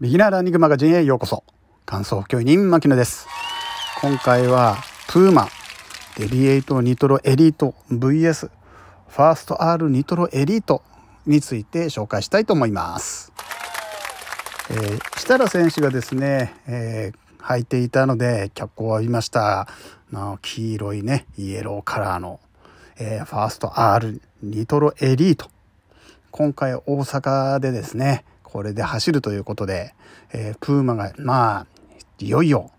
ビギナーランニングマガジンへようこそ。感想教員人牧野です。今回は、プーマ、デリエイトニトロエリート VS、ファースト R ニトロエリートについて紹介したいと思います。えー、設楽選手がですね、えー、履いていたので脚光を浴びました。の黄色いね、イエローカラーの、えー、ファースト R ニトロエリート。今回大阪でですね、これで走るということで、えー、プーマが、まあ、いよいよ、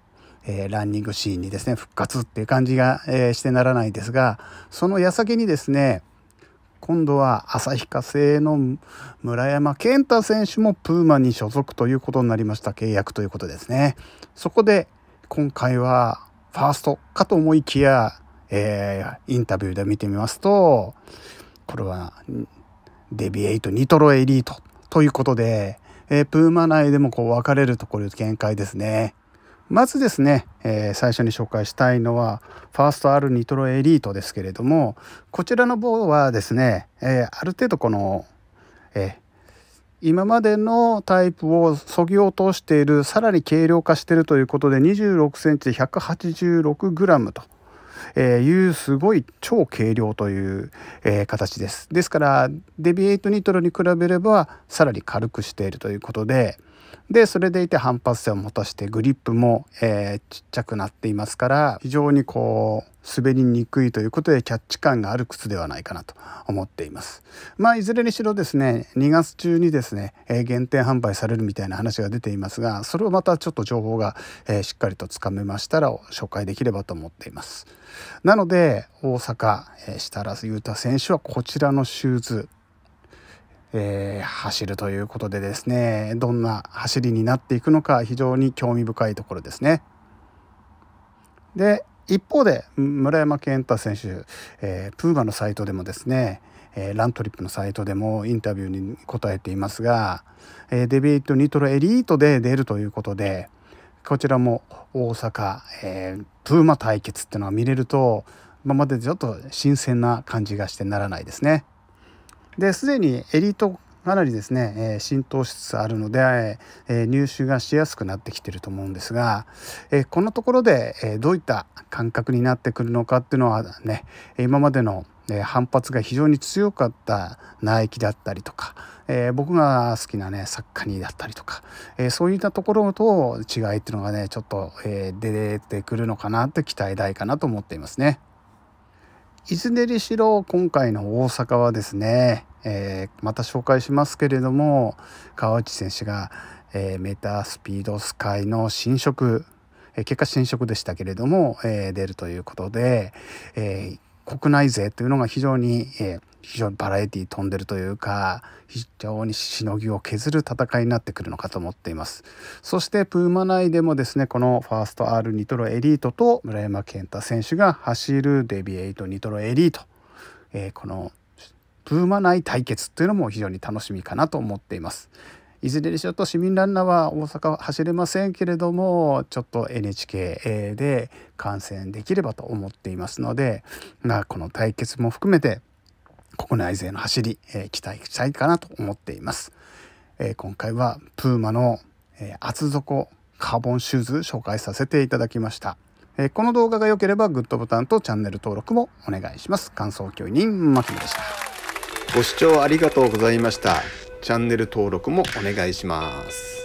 えー、ランニングシーンにですね、復活っていう感じが、えー、してならないですが、その矢先にですね、今度は旭化成の村山健太選手もプーマに所属ということになりました。契約ということですね。そこで、今回は、ファーストかと思いきや、えー、インタビューで見てみますと、これは、デビエイト、ニトロエリートということで、えー、プーマ内でもこう分かれるところ限界ですね。まずですね、えー、最初に紹介したいのはファースト R ニトロエリートですけれどもこちらの棒はですね、えー、ある程度この、え今までのタイプをそぎ落としているさらに軽量化しているということで 26cm186g とえー、いうすごい超軽量という、えー、形です。ですからデビエイトニトロに比べればさらに軽くしているということで。でそれでいて反発性を持たしてグリップも、えー、ちっちゃくなっていますから非常にこう滑りにくいということでキャッチ感がある靴ではないかなと思っています。まあいずれにしろですね2月中にですね、え限定販売されるみたいな話が出ていますがそれをまたちょっと情報が、えしっかりとつかめましたら紹介できればと思っています。なので大阪、え設楽優太選手はこちらのシューズえー、走るということでですねどんな走りになっていくのか非常に興味深いところですね。で一方で村山健太選手、えー、プーマのサイトでもですね、えー、ラントリップのサイトでもインタビューに答えていますが、えー、デビートニトロエリートで出るということでこちらも大阪、えー、プーマ対決っていうのが見れると今までちょっと新鮮な感じがしてならないですね。ですでにエリートかなりですね、えー、浸透しつつあるので、えー、入手がしやすくなってきてると思うんですが、えこのところで、えどういった感覚になってくるのかっていうのはね今までの反発が非常に強かったナイキだったりとか、えー、僕が好きなねサッカニーだったりとか、えー、そういったところと違いっていうのがねちょっと、えー、出てくるのかなって期待大かなと思っていますね。いずれにしろ今回の大阪はですねえー、また紹介しますけれども川内選手が、えー、メタスピードスカイの新色、えー、結果新色でしたけれども、えー、出るということで、えー、国内勢というのが非常に、えー、非常にバラエティ飛んでるというか非常にしのぎを削る戦いになってくるのかと思っていますそしてプーマ内でもですねこのファースト R ニトロエリートと村山健太選手が走るデビエイトニトロエリート、えー、このプーマ内対決というのも非常に楽しみかなと思っています。いずれにしろと市民ランナーは大阪は走れませんけれどもちょっと NHK で観戦できればと思っていますので、まあ、この対決も含めて国内勢の走り、えー、期待したいかなと思っています。えー、今回はプーマの、えー、厚底カーボンシューズ紹介させていただきました。えこの動画が良ければグッドボタンとチャンネル登録もお願いします。感想教員牧野でした。ご視聴ありがとうございました。チャンネル登録もお願いします。